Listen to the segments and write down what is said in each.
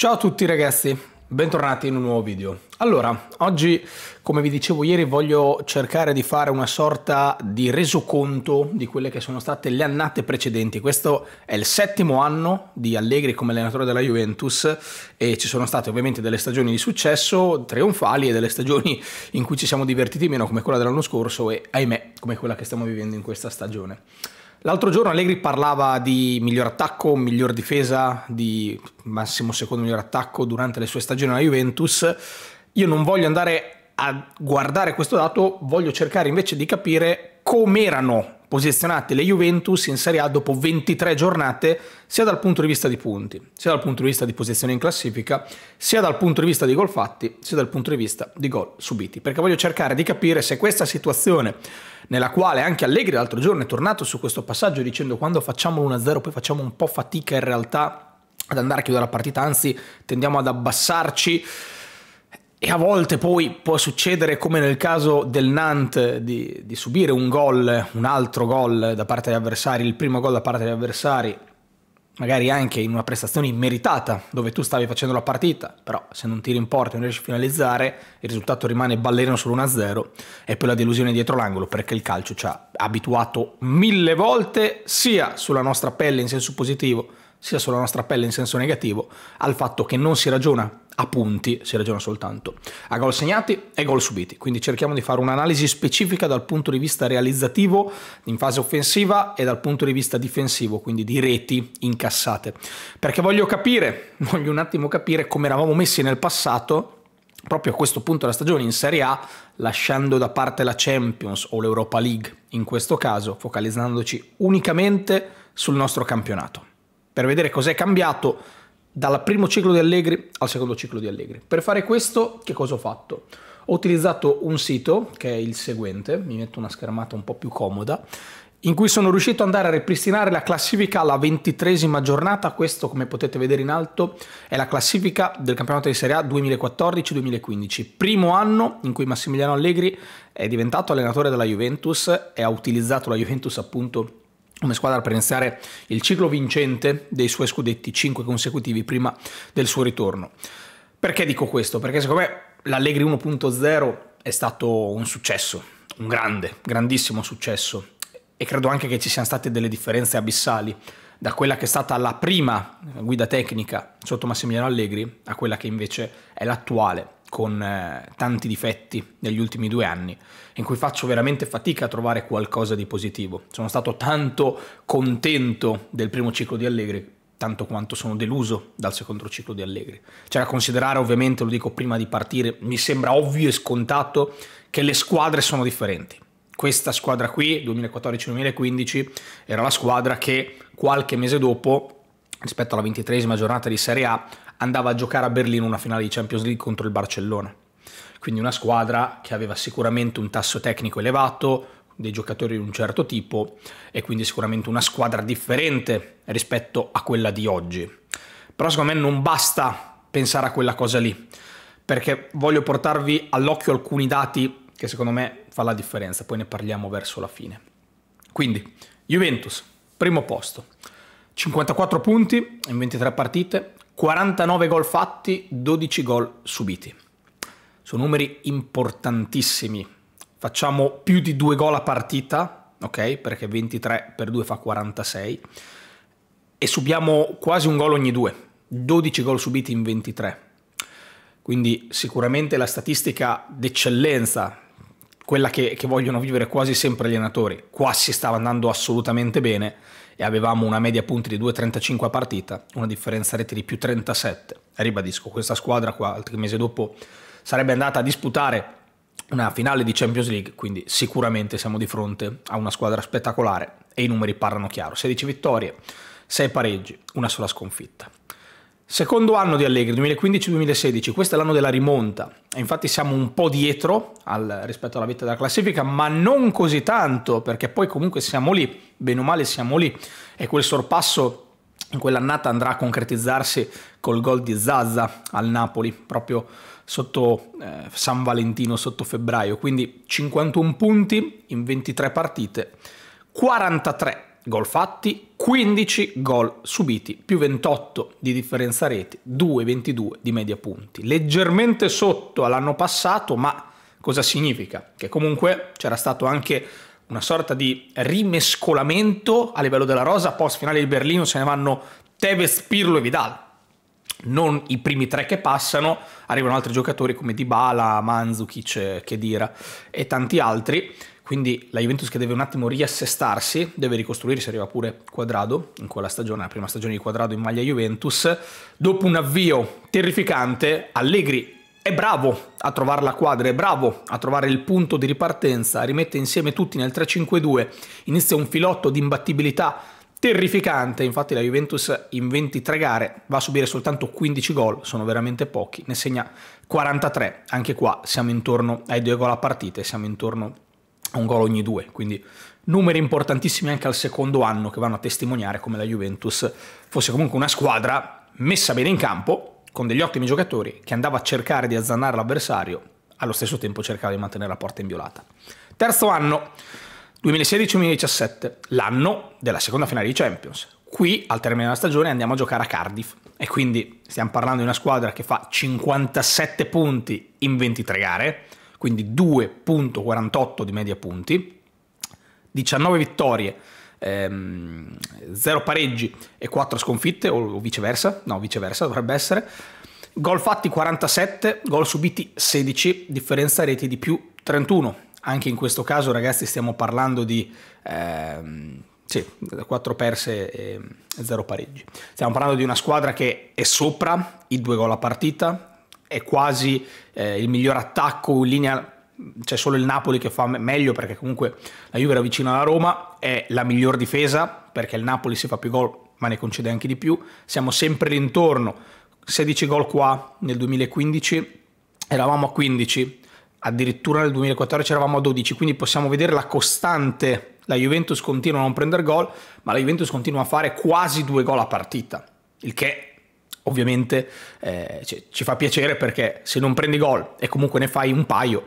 Ciao a tutti ragazzi, bentornati in un nuovo video. Allora, oggi come vi dicevo ieri voglio cercare di fare una sorta di resoconto di quelle che sono state le annate precedenti. Questo è il settimo anno di Allegri come allenatore della Juventus e ci sono state ovviamente delle stagioni di successo trionfali e delle stagioni in cui ci siamo divertiti meno come quella dell'anno scorso e ahimè come quella che stiamo vivendo in questa stagione. L'altro giorno Allegri parlava di miglior attacco, miglior difesa, di massimo secondo miglior attacco durante le sue stagioni alla Juventus. Io non voglio andare a guardare questo dato, voglio cercare invece di capire com'erano posizionate le Juventus in Serie A dopo 23 giornate, sia dal punto di vista di punti, sia dal punto di vista di posizione in classifica, sia dal punto di vista di gol fatti, sia dal punto di vista di gol subiti. Perché voglio cercare di capire se questa situazione, nella quale anche Allegri l'altro giorno è tornato su questo passaggio dicendo quando facciamo l'1-0 poi facciamo un po' fatica in realtà ad andare a chiudere la partita, anzi tendiamo ad abbassarci e a volte poi può succedere, come nel caso del Nantes, di, di subire un gol, un altro gol da parte degli avversari, il primo gol da parte degli avversari, magari anche in una prestazione immeritata, dove tu stavi facendo la partita, però se non tiri in porta e non riesci a finalizzare, il risultato rimane ballerino sull'1-0 e poi la delusione dietro l'angolo, perché il calcio ci ha abituato mille volte, sia sulla nostra pelle in senso positivo, sia sulla nostra pelle in senso negativo, al fatto che non si ragiona a punti si ragiona soltanto a gol segnati e gol subiti. Quindi cerchiamo di fare un'analisi specifica dal punto di vista realizzativo in fase offensiva e dal punto di vista difensivo, quindi di reti incassate. Perché voglio capire, voglio un attimo capire come eravamo messi nel passato proprio a questo punto della stagione in Serie A, lasciando da parte la Champions o l'Europa League, in questo caso focalizzandoci unicamente sul nostro campionato. Per vedere cos'è cambiato dal primo ciclo di Allegri al secondo ciclo di Allegri. Per fare questo, che cosa ho fatto? Ho utilizzato un sito che è il seguente, mi metto una schermata un po' più comoda, in cui sono riuscito ad andare a ripristinare la classifica alla ventitresima giornata, questo come potete vedere in alto è la classifica del campionato di Serie A 2014-2015, primo anno in cui Massimiliano Allegri è diventato allenatore della Juventus e ha utilizzato la Juventus appunto come squadra per iniziare il ciclo vincente dei suoi scudetti, 5 consecutivi prima del suo ritorno. Perché dico questo? Perché secondo me l'Allegri 1.0 è stato un successo, un grande, grandissimo successo e credo anche che ci siano state delle differenze abissali da quella che è stata la prima guida tecnica sotto Massimiliano Allegri a quella che invece è l'attuale con eh, tanti difetti negli ultimi due anni, in cui faccio veramente fatica a trovare qualcosa di positivo. Sono stato tanto contento del primo ciclo di Allegri, tanto quanto sono deluso dal secondo ciclo di Allegri. C'è cioè, da considerare, ovviamente, lo dico prima di partire, mi sembra ovvio e scontato che le squadre sono differenti. Questa squadra qui, 2014-2015, era la squadra che qualche mese dopo, rispetto alla ventitresima giornata di Serie A, andava a giocare a Berlino una finale di Champions League contro il Barcellona. Quindi una squadra che aveva sicuramente un tasso tecnico elevato, dei giocatori di un certo tipo e quindi sicuramente una squadra differente rispetto a quella di oggi. Però secondo me non basta pensare a quella cosa lì, perché voglio portarvi all'occhio alcuni dati che secondo me fa la differenza, poi ne parliamo verso la fine. Quindi, Juventus, primo posto, 54 punti in 23 partite, 49 gol fatti, 12 gol subiti. Sono numeri importantissimi. Facciamo più di due gol a partita, ok? Perché 23 per 2 fa 46. E subiamo quasi un gol ogni due. 12 gol subiti in 23. Quindi sicuramente la statistica d'eccellenza, quella che, che vogliono vivere quasi sempre gli allenatori, qua si stava andando assolutamente bene e avevamo una media punti di 2,35 a partita, una differenza reti di più 37. Ribadisco, questa squadra qua, qualche mese dopo, sarebbe andata a disputare una finale di Champions League, quindi sicuramente siamo di fronte a una squadra spettacolare e i numeri parlano chiaro, 16 vittorie, 6 pareggi, una sola sconfitta. Secondo anno di Allegri, 2015-2016, questo è l'anno della rimonta, infatti siamo un po' dietro al, rispetto alla vetta della classifica, ma non così tanto, perché poi comunque siamo lì, bene o male siamo lì, e quel sorpasso in quell'annata andrà a concretizzarsi col gol di Zazza al Napoli, proprio sotto eh, San Valentino, sotto febbraio, quindi 51 punti in 23 partite, 43 gol fatti, 15 gol subiti, più 28 di differenza reti, 2,22 di media punti. Leggermente sotto all'anno passato, ma cosa significa? Che comunque c'era stato anche una sorta di rimescolamento a livello della rosa, post finale di Berlino se ne vanno Tevez, Pirlo e Vidal. Non i primi tre che passano, arrivano altri giocatori come Dybala, Mandzukic, eh, Kedira e tanti altri quindi la Juventus che deve un attimo riassestarsi, deve ricostruirsi, arriva pure Quadrado in quella stagione, la prima stagione di Quadrado in maglia Juventus. Dopo un avvio terrificante, Allegri è bravo a trovare la quadra, è bravo a trovare il punto di ripartenza, rimette insieme tutti nel 3-5-2, inizia un filotto di imbattibilità terrificante, infatti la Juventus in 23 gare va a subire soltanto 15 gol, sono veramente pochi, ne segna 43, anche qua siamo intorno ai due gol a partite, siamo intorno un gol ogni due, quindi numeri importantissimi anche al secondo anno che vanno a testimoniare come la Juventus fosse comunque una squadra messa bene in campo, con degli ottimi giocatori, che andava a cercare di azzannare l'avversario, allo stesso tempo cercava di mantenere la porta inviolata. Terzo anno, 2016-2017, l'anno della seconda finale di Champions. Qui, al termine della stagione, andiamo a giocare a Cardiff e quindi stiamo parlando di una squadra che fa 57 punti in 23 gare, quindi 2.48 di media punti, 19 vittorie, ehm, 0 pareggi e 4 sconfitte, o viceversa, no viceversa dovrebbe essere, gol fatti 47, gol subiti 16, differenza reti di più 31. Anche in questo caso ragazzi stiamo parlando di... Ehm, sì, 4 perse e 0 pareggi. Stiamo parlando di una squadra che è sopra i due gol a partita, è quasi eh, il miglior attacco in linea c'è solo il Napoli che fa meglio perché comunque la Juve era vicina alla Roma, è la miglior difesa perché il Napoli si fa più gol ma ne concede anche di più, siamo sempre l'intorno, 16 gol qua nel 2015, eravamo a 15, addirittura nel 2014 eravamo a 12, quindi possiamo vedere la costante, la Juventus continua a non prendere gol, ma la Juventus continua a fare quasi due gol a partita, il che ovviamente eh, ci, ci fa piacere perché se non prendi gol e comunque ne fai un paio,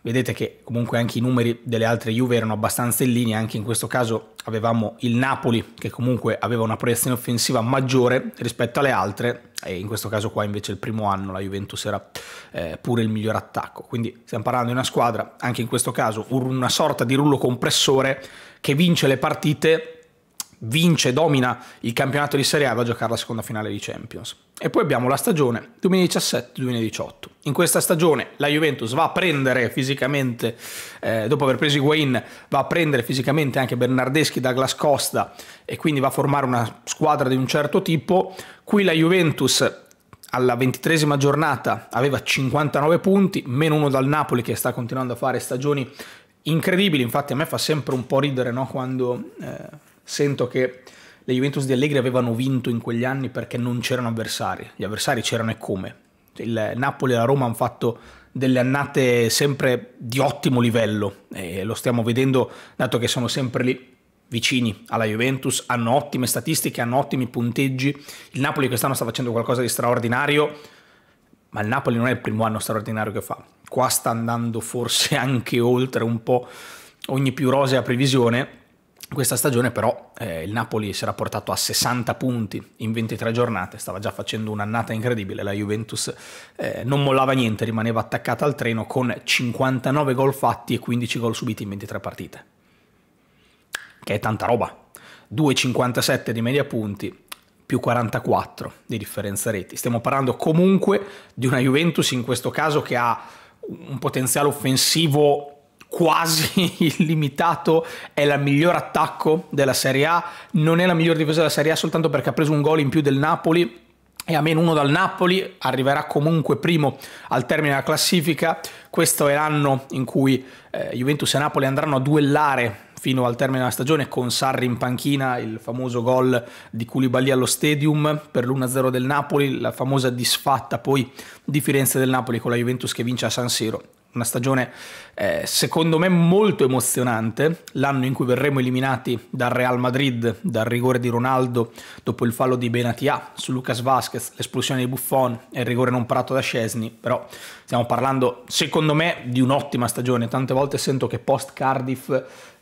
vedete che comunque anche i numeri delle altre Juve erano abbastanza in linea, anche in questo caso avevamo il Napoli che comunque aveva una proiezione offensiva maggiore rispetto alle altre e in questo caso qua invece il primo anno la Juventus era eh, pure il miglior attacco, quindi stiamo parlando di una squadra, anche in questo caso una sorta di rullo compressore che vince le partite vince, domina il campionato di Serie A, e va a giocare la seconda finale di Champions. E poi abbiamo la stagione 2017-2018. In questa stagione la Juventus va a prendere fisicamente, eh, dopo aver preso Higuain, va a prendere fisicamente anche Bernardeschi da Glascosta e quindi va a formare una squadra di un certo tipo. Qui la Juventus alla ventitresima giornata aveva 59 punti, meno uno dal Napoli che sta continuando a fare stagioni incredibili. Infatti a me fa sempre un po' ridere no? quando... Eh, sento che le Juventus di Allegri avevano vinto in quegli anni perché non c'erano avversari, gli avversari c'erano e come. Il Napoli e la Roma hanno fatto delle annate sempre di ottimo livello e lo stiamo vedendo dato che sono sempre lì vicini alla Juventus, hanno ottime statistiche, hanno ottimi punteggi. Il Napoli quest'anno sta facendo qualcosa di straordinario, ma il Napoli non è il primo anno straordinario che fa. Qua sta andando forse anche oltre un po' ogni più rosea previsione questa stagione però eh, il Napoli si era portato a 60 punti in 23 giornate, stava già facendo un'annata incredibile, la Juventus eh, non mollava niente, rimaneva attaccata al treno con 59 gol fatti e 15 gol subiti in 23 partite, che è tanta roba. 2,57 di media punti, più 44 di differenza reti. Stiamo parlando comunque di una Juventus in questo caso che ha un potenziale offensivo quasi illimitato, è il miglior attacco della Serie A, non è la miglior difesa della Serie A soltanto perché ha preso un gol in più del Napoli e a meno uno dal Napoli, arriverà comunque primo al termine della classifica. Questo è l'anno in cui eh, Juventus e Napoli andranno a duellare fino al termine della stagione con Sarri in panchina, il famoso gol di Koulibaly allo Stadium per l'1-0 del Napoli, la famosa disfatta poi di Firenze del Napoli con la Juventus che vince a San Siro una stagione eh, secondo me molto emozionante, l'anno in cui verremo eliminati dal Real Madrid dal rigore di Ronaldo dopo il fallo di Benatia su Lucas Vasquez, l'espulsione di Buffon e il rigore non parato da Scesni, però stiamo parlando secondo me di un'ottima stagione, tante volte sento che post Cardiff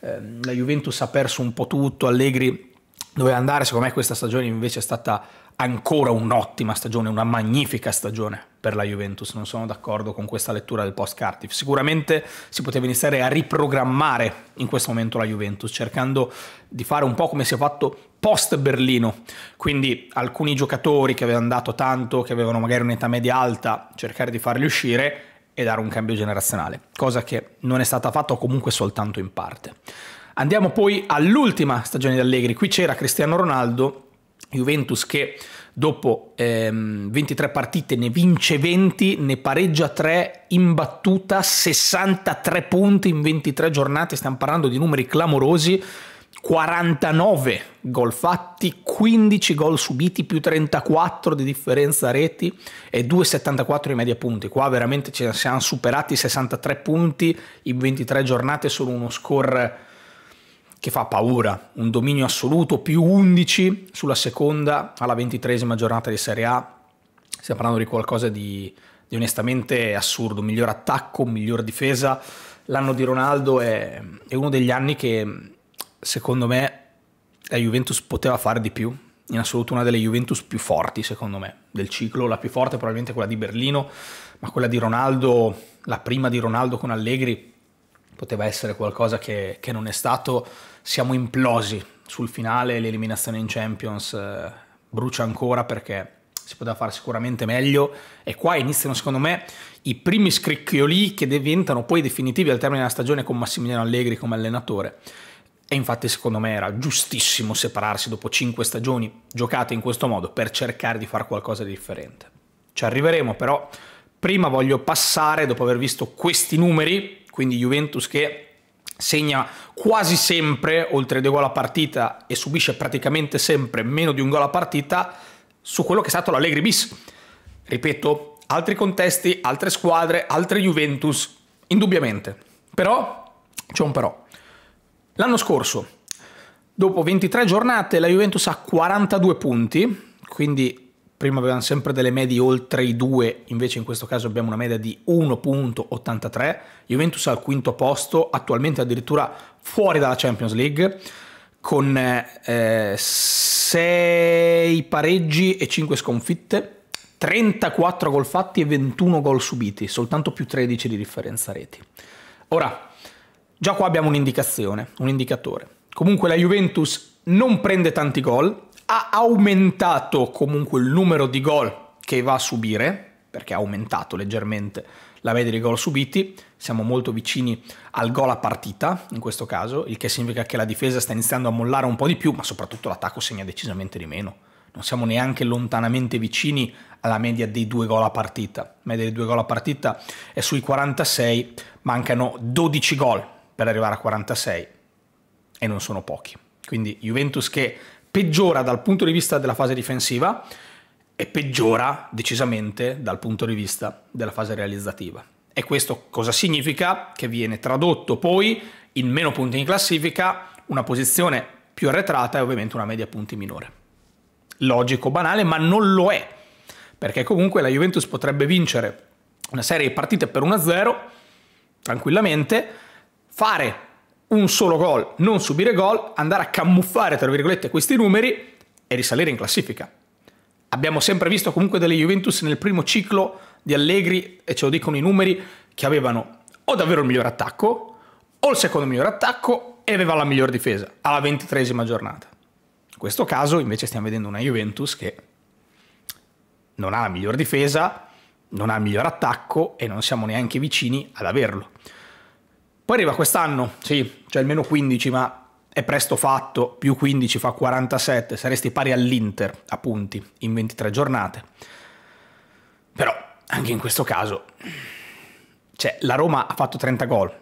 eh, la Juventus ha perso un po' tutto, Allegri doveva andare, secondo me questa stagione invece è stata ancora un'ottima stagione, una magnifica stagione per la Juventus, non sono d'accordo con questa lettura del post Cardiff. Sicuramente si poteva iniziare a riprogrammare in questo momento la Juventus, cercando di fare un po' come si è fatto post Berlino, quindi alcuni giocatori che avevano dato tanto, che avevano magari un'età media alta, cercare di farli uscire e dare un cambio generazionale, cosa che non è stata fatta o comunque soltanto in parte. Andiamo poi all'ultima stagione di Allegri, qui c'era Cristiano Ronaldo, Juventus che dopo ehm, 23 partite ne vince 20, ne pareggia 3, in battuta, 63 punti in 23 giornate, stiamo parlando di numeri clamorosi, 49 gol fatti, 15 gol subiti più 34 di differenza reti e 2,74 di media punti. Qua veramente ci siamo superati 63 punti in 23 giornate, sono uno score che fa paura, un dominio assoluto più 11 sulla seconda alla ventitresima giornata di Serie A, stiamo parlando di qualcosa di, di onestamente assurdo, miglior attacco, miglior difesa, l'anno di Ronaldo è, è uno degli anni che secondo me la Juventus poteva fare di più, in assoluto una delle Juventus più forti, secondo me, del ciclo. La più forte probabilmente quella di Berlino, ma quella di Ronaldo, la prima di Ronaldo con Allegri, poteva essere qualcosa che, che non è stato siamo implosi sul finale, l'eliminazione in Champions eh, brucia ancora perché si poteva fare sicuramente meglio e qua iniziano secondo me i primi scricchioli che diventano poi definitivi al termine della stagione con Massimiliano Allegri come allenatore. E infatti secondo me era giustissimo separarsi dopo cinque stagioni giocate in questo modo per cercare di fare qualcosa di differente. Ci arriveremo però, prima voglio passare, dopo aver visto questi numeri, quindi Juventus che segna quasi sempre oltre due gol a partita e subisce praticamente sempre meno di un gol a partita su quello che è stato l'Allegri bis. Ripeto, altri contesti, altre squadre, altre Juventus, indubbiamente. Però, c'è un però. L'anno scorso, dopo 23 giornate, la Juventus ha 42 punti, quindi prima avevamo sempre delle medie oltre i 2, invece in questo caso abbiamo una media di 1.83. Juventus al quinto posto, attualmente addirittura fuori dalla Champions League, con 6 eh, pareggi e 5 sconfitte. 34 gol fatti e 21 gol subiti, soltanto più 13 di differenza reti. Ora, già qua abbiamo un'indicazione, un indicatore. Comunque la Juventus non prende tanti gol, ha aumentato comunque il numero di gol che va a subire, perché ha aumentato leggermente la media dei gol subiti, siamo molto vicini al gol a partita in questo caso, il che significa che la difesa sta iniziando a mollare un po' di più, ma soprattutto l'attacco segna decisamente di meno. Non siamo neanche lontanamente vicini alla media dei due gol a partita. La media dei due gol a partita è sui 46, mancano 12 gol per arrivare a 46 e non sono pochi. Quindi Juventus che peggiora dal punto di vista della fase difensiva e peggiora decisamente dal punto di vista della fase realizzativa. E questo cosa significa? Che viene tradotto poi in meno punti in classifica, una posizione più arretrata e ovviamente una media punti minore. Logico, banale, ma non lo è, perché comunque la Juventus potrebbe vincere una serie di partite per 1-0 tranquillamente, fare un solo gol, non subire gol, andare a camuffare, tra virgolette, questi numeri e risalire in classifica. Abbiamo sempre visto comunque delle Juventus nel primo ciclo di Allegri, e ce lo dicono i numeri, che avevano o davvero il miglior attacco, o il secondo miglior attacco, e aveva la miglior difesa, alla ventitresima giornata. In questo caso invece stiamo vedendo una Juventus che non ha la miglior difesa, non ha il miglior attacco e non siamo neanche vicini ad averlo. Poi arriva quest'anno, sì, cioè il meno 15, ma è presto fatto, più 15 fa 47, saresti pari all'Inter a punti in 23 giornate. Però anche in questo caso, cioè la Roma ha fatto 30 gol,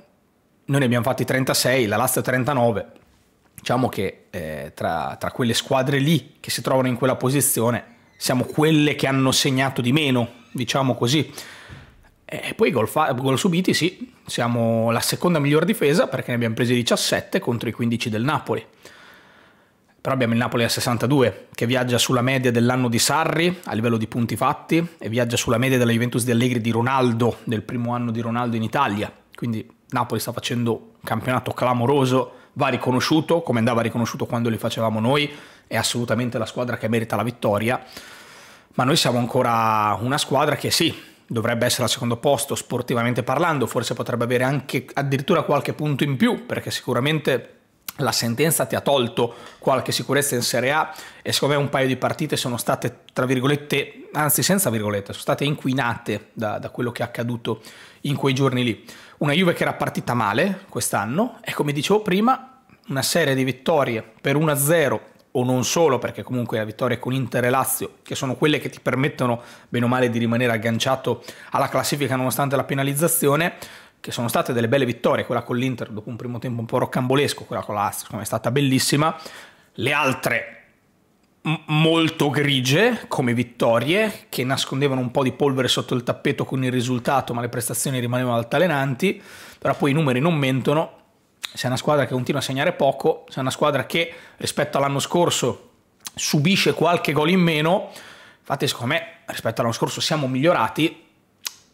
noi ne abbiamo fatti 36, la Lazio 39. Diciamo che eh, tra, tra quelle squadre lì che si trovano in quella posizione siamo quelle che hanno segnato di meno, diciamo così. E eh, poi gol, gol subiti, sì, siamo la seconda miglior difesa perché ne abbiamo presi 17 contro i 15 del Napoli. Però abbiamo il Napoli a 62 che viaggia sulla media dell'anno di Sarri a livello di punti fatti e viaggia sulla media della Juventus di Allegri di Ronaldo, del primo anno di Ronaldo in Italia. Quindi Napoli sta facendo un campionato clamoroso, va riconosciuto come andava riconosciuto quando li facevamo noi, è assolutamente la squadra che merita la vittoria. Ma noi siamo ancora una squadra che sì, dovrebbe essere al secondo posto sportivamente parlando, forse potrebbe avere anche addirittura qualche punto in più, perché sicuramente la sentenza ti ha tolto qualche sicurezza in Serie A e secondo me un paio di partite sono state, tra virgolette, anzi senza virgolette, sono state inquinate da, da quello che è accaduto in quei giorni lì. Una Juve che era partita male quest'anno e come dicevo prima, una serie di vittorie per 1-0 o non solo, perché comunque la vittoria con Inter e Lazio, che sono quelle che ti permettono bene o male di rimanere agganciato alla classifica nonostante la penalizzazione, che sono state delle belle vittorie, quella con l'Inter dopo un primo tempo un po' roccambolesco, quella con Lazio come è stata bellissima, le altre molto grigie come vittorie che nascondevano un po' di polvere sotto il tappeto con il risultato ma le prestazioni rimanevano altalenanti però poi i numeri non mentono se è una squadra che continua a segnare poco, se è una squadra che rispetto all'anno scorso subisce qualche gol in meno, infatti secondo me rispetto all'anno scorso siamo migliorati,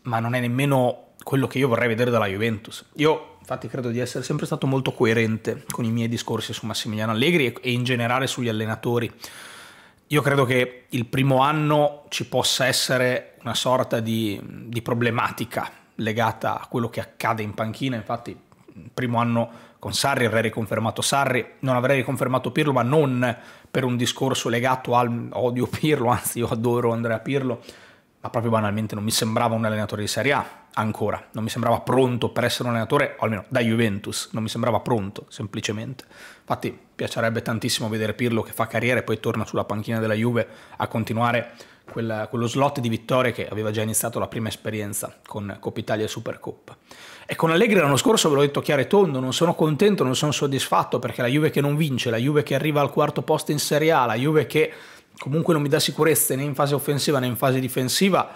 ma non è nemmeno quello che io vorrei vedere dalla Juventus. Io infatti credo di essere sempre stato molto coerente con i miei discorsi su Massimiliano Allegri e in generale sugli allenatori. Io credo che il primo anno ci possa essere una sorta di, di problematica legata a quello che accade in panchina, infatti primo anno con Sarri avrei riconfermato Sarri, non avrei riconfermato Pirlo, ma non per un discorso legato al odio Pirlo, anzi io adoro Andrea Pirlo, ma proprio banalmente non mi sembrava un allenatore di Serie A ancora, non mi sembrava pronto per essere un allenatore, o almeno da Juventus, non mi sembrava pronto semplicemente. Infatti piacerebbe tantissimo vedere Pirlo che fa carriera e poi torna sulla panchina della Juve a continuare quella, quello slot di vittorie che aveva già iniziato la prima esperienza con Coppa Italia e Supercoppa. E con Allegri l'anno scorso ve l'ho detto chiaro e tondo, non sono contento, non sono soddisfatto perché la Juve che non vince, la Juve che arriva al quarto posto in Serie A, la Juve che comunque non mi dà sicurezze né in fase offensiva né in fase difensiva,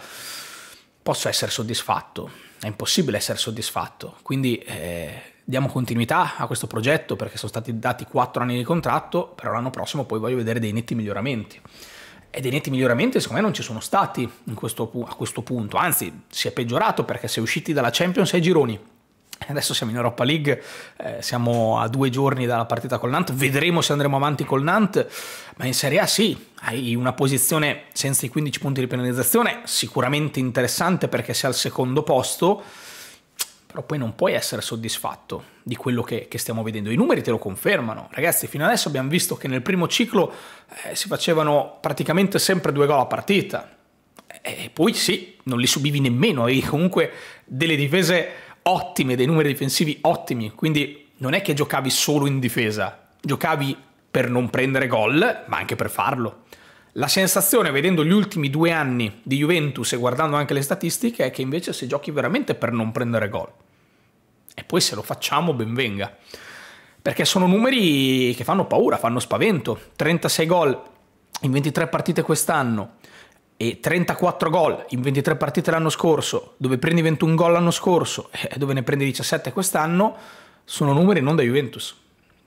posso essere soddisfatto. È impossibile essere soddisfatto. Quindi eh, diamo continuità a questo progetto perché sono stati dati quattro anni di contratto, però l'anno prossimo poi voglio vedere dei netti miglioramenti. E dei netti miglioramenti secondo me non ci sono stati questo, a questo punto, anzi si è peggiorato perché si usciti dalla Champions ai gironi, Adesso siamo in Europa League, eh, siamo a due giorni dalla partita col Nantes, vedremo se andremo avanti col Nantes, ma in Serie A sì, hai una posizione senza i 15 punti di penalizzazione, sicuramente interessante perché sei al secondo posto, però poi non puoi essere soddisfatto di quello che, che stiamo vedendo. I numeri te lo confermano, ragazzi, fino adesso abbiamo visto che nel primo ciclo eh, si facevano praticamente sempre due gol a partita, e poi sì, non li subivi nemmeno, e comunque delle difese ottime, dei numeri difensivi ottimi, quindi non è che giocavi solo in difesa, giocavi per non prendere gol, ma anche per farlo. La sensazione, vedendo gli ultimi due anni di Juventus e guardando anche le statistiche, è che invece se giochi veramente per non prendere gol. E poi se lo facciamo, ben venga. Perché sono numeri che fanno paura, fanno spavento. 36 gol in 23 partite quest'anno, e 34 gol in 23 partite l'anno scorso, dove prendi 21 gol l'anno scorso e dove ne prendi 17 quest'anno, sono numeri non da Juventus.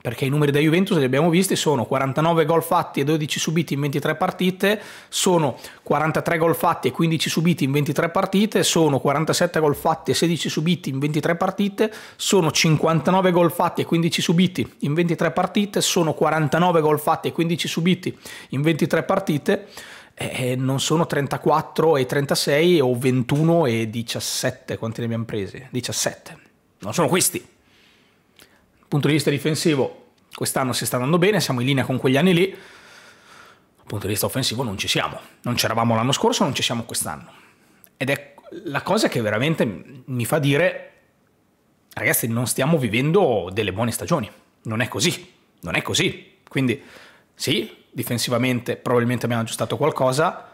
Perché i numeri da Juventus li abbiamo visti, sono 49 gol fatti e 12 subiti in 23 partite, sono 43 gol fatti e 15 subiti in 23 partite, sono 47 gol fatti e 16 subiti in 23 partite, sono 59 gol fatti e 15 subiti in 23 partite, sono 49 gol fatti e 15 subiti in 23 partite eh, eh, non sono 34 e 36 o 21 e 17, quanti ne abbiamo presi? 17, non sono questi. Dal Punto di vista difensivo, quest'anno si sta andando bene, siamo in linea con quegli anni lì, dal punto di vista offensivo non ci siamo, non c'eravamo l'anno scorso, non ci siamo quest'anno. Ed è la cosa che veramente mi fa dire, ragazzi, non stiamo vivendo delle buone stagioni, non è così, non è così. Quindi sì, difensivamente probabilmente abbiamo aggiustato qualcosa.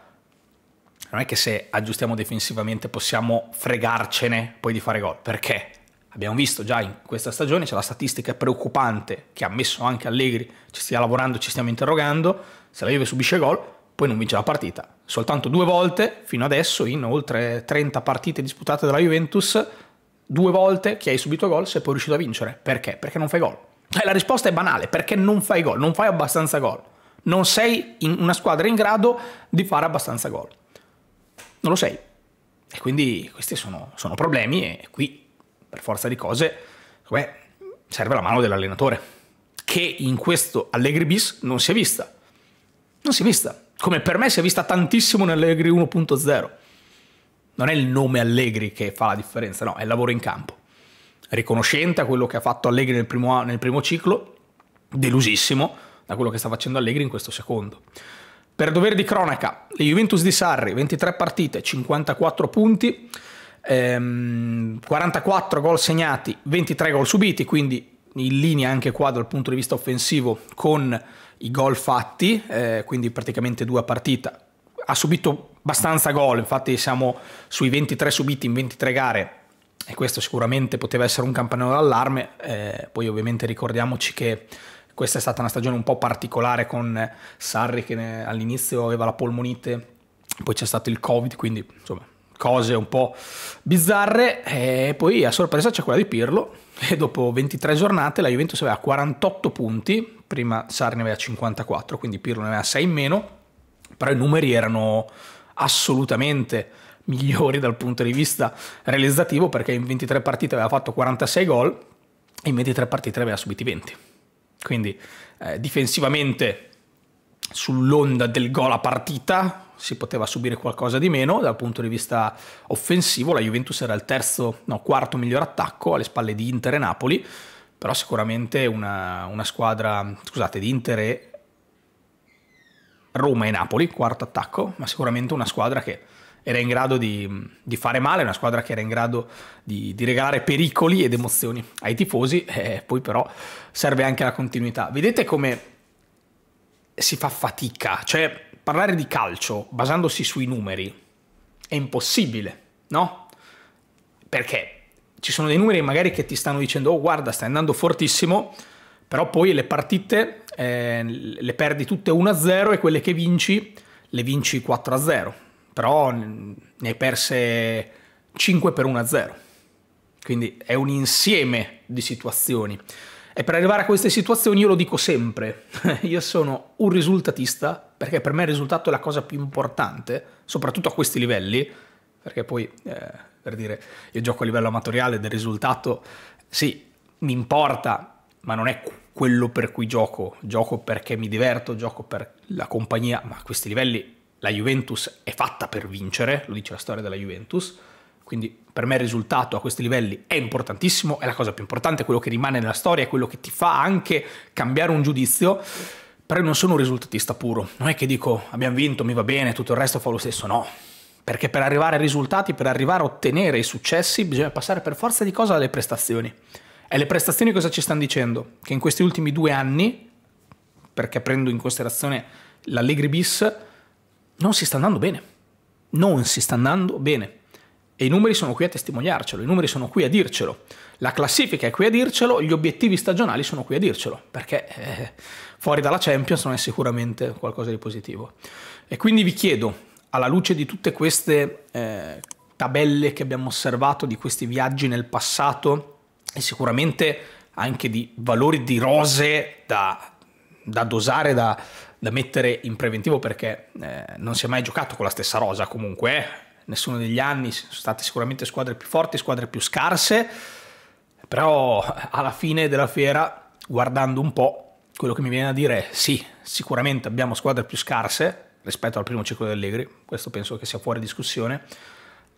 Non è che se aggiustiamo difensivamente possiamo fregarcene poi di fare gol, perché abbiamo visto già in questa stagione c'è la statistica preoccupante che ha messo anche Allegri, ci stia lavorando, ci stiamo interrogando, se la Juve subisce gol poi non vince la partita. Soltanto due volte fino adesso in oltre 30 partite disputate dalla Juventus, due volte che hai subito gol sei poi riuscito a vincere. Perché? Perché non fai gol. Eh, la risposta è banale, perché non fai gol, non fai abbastanza gol. Non sei una squadra in grado di fare abbastanza gol. Non lo sei. E quindi questi sono, sono problemi e qui, per forza di cose, beh, serve la mano dell'allenatore, che in questo Allegri bis non si è vista. Non si è vista. Come per me si è vista tantissimo nell'Allegri 1.0. Non è il nome Allegri che fa la differenza, no, è il lavoro in campo. Riconoscente a quello che ha fatto Allegri nel primo, nel primo ciclo, delusissimo, da quello che sta facendo Allegri in questo secondo. Per dovere di cronaca, le Juventus di Sarri, 23 partite, 54 punti, ehm, 44 gol segnati, 23 gol subiti, quindi in linea anche qua dal punto di vista offensivo con i gol fatti, eh, quindi praticamente due a partita. Ha subito abbastanza gol, infatti siamo sui 23 subiti in 23 gare e questo sicuramente poteva essere un campanello d'allarme, eh, poi ovviamente ricordiamoci che questa è stata una stagione un po' particolare con Sarri che all'inizio aveva la polmonite, poi c'è stato il Covid, quindi insomma cose un po' bizzarre e poi a sorpresa c'è quella di Pirlo e dopo 23 giornate la Juventus aveva 48 punti, prima Sarri ne aveva 54, quindi Pirlo ne aveva 6 in meno, però i numeri erano assolutamente migliori dal punto di vista realizzativo perché in 23 partite aveva fatto 46 gol e in 23 partite ne aveva subiti 20. Quindi eh, difensivamente sull'onda del gol a partita si poteva subire qualcosa di meno dal punto di vista offensivo la Juventus era il terzo, no, quarto miglior attacco alle spalle di Inter e Napoli però sicuramente una, una squadra scusate di Inter e Roma e Napoli quarto attacco ma sicuramente una squadra che era in grado di, di, fare male, una squadra che era in grado di, di regalare pericoli ed emozioni ai tifosi, eh, poi però serve anche la continuità. Vedete come si fa fatica, cioè parlare di calcio basandosi sui numeri è impossibile, no? Perché ci sono dei numeri magari che ti stanno dicendo oh guarda stai andando fortissimo, però poi le partite eh, le perdi tutte 1-0 e quelle che vinci le vinci 4-0 però ne hai perse 5 per 1-0. a Quindi è un insieme di situazioni. E per arrivare a queste situazioni io lo dico sempre, io sono un risultatista perché per me il risultato è la cosa più importante, soprattutto a questi livelli, perché poi, eh, per dire, io gioco a livello amatoriale del risultato, sì, mi importa, ma non è quello per cui gioco, gioco perché mi diverto, gioco per la compagnia, ma a questi livelli la Juventus è fatta per vincere, lo dice la storia della Juventus, quindi per me il risultato a questi livelli è importantissimo, è la cosa più importante, quello che rimane nella storia, è quello che ti fa anche cambiare un giudizio, però io non sono un risultatista puro, non è che dico abbiamo vinto, mi va bene, tutto il resto fa lo stesso, no. Perché per arrivare ai risultati, per arrivare a ottenere i successi, bisogna passare per forza di cosa alle prestazioni. E le prestazioni cosa ci stanno dicendo? Che in questi ultimi due anni, perché prendo in considerazione l'Allegri bis, non si sta andando bene. Non si sta andando bene. E i numeri sono qui a testimoniarcelo, i numeri sono qui a dircelo. La classifica è qui a dircelo, gli obiettivi stagionali sono qui a dircelo, perché eh, fuori dalla Champions non è sicuramente qualcosa di positivo. E quindi vi chiedo, alla luce di tutte queste eh, tabelle che abbiamo osservato, di questi viaggi nel passato e sicuramente anche di valori di rose da, da dosare, da, da mettere in preventivo perché eh, non si è mai giocato con la stessa rosa comunque, eh. nessuno degli anni, sono state sicuramente squadre più forti, squadre più scarse, però eh, alla fine della fiera, guardando un po', quello che mi viene a dire è sì, sicuramente abbiamo squadre più scarse rispetto al primo ciclo di Allegri, questo penso che sia fuori discussione,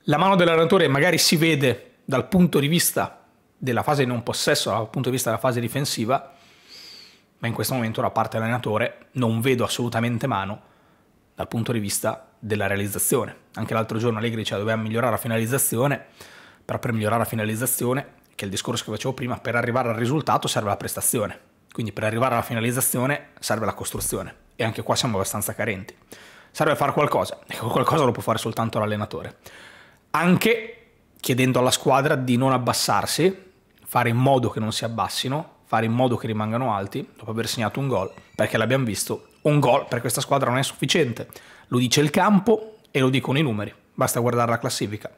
la mano dell'allenatore magari si vede dal punto di vista della fase non possesso, dal punto di vista della fase difensiva, ma in questo momento da parte dell'allenatore non vedo assolutamente mano dal punto di vista della realizzazione. Anche l'altro giorno Allegri diceva doveva migliorare la finalizzazione, però per migliorare la finalizzazione, che è il discorso che facevo prima, per arrivare al risultato serve la prestazione, quindi per arrivare alla finalizzazione serve la costruzione e anche qua siamo abbastanza carenti. Serve fare qualcosa, e ecco, qualcosa lo può fare soltanto l'allenatore. Anche chiedendo alla squadra di non abbassarsi, fare in modo che non si abbassino, fare in modo che rimangano alti dopo aver segnato un gol, perché l'abbiamo visto, un gol per questa squadra non è sufficiente. Lo dice il campo e lo dicono i numeri, basta guardare la classifica.